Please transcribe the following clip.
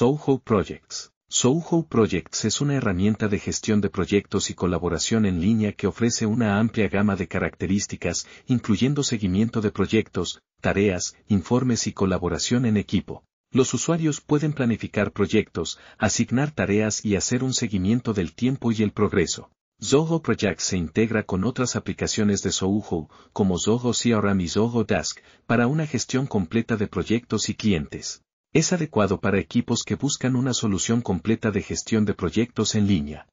Soho Projects. Soho Projects es una herramienta de gestión de proyectos y colaboración en línea que ofrece una amplia gama de características, incluyendo seguimiento de proyectos, tareas, informes y colaboración en equipo. Los usuarios pueden planificar proyectos, asignar tareas y hacer un seguimiento del tiempo y el progreso. Zoho Projects se integra con otras aplicaciones de Zoho, como Zoho CRM y Zoho Desk, para una gestión completa de proyectos y clientes es adecuado para equipos que buscan una solución completa de gestión de proyectos en línea.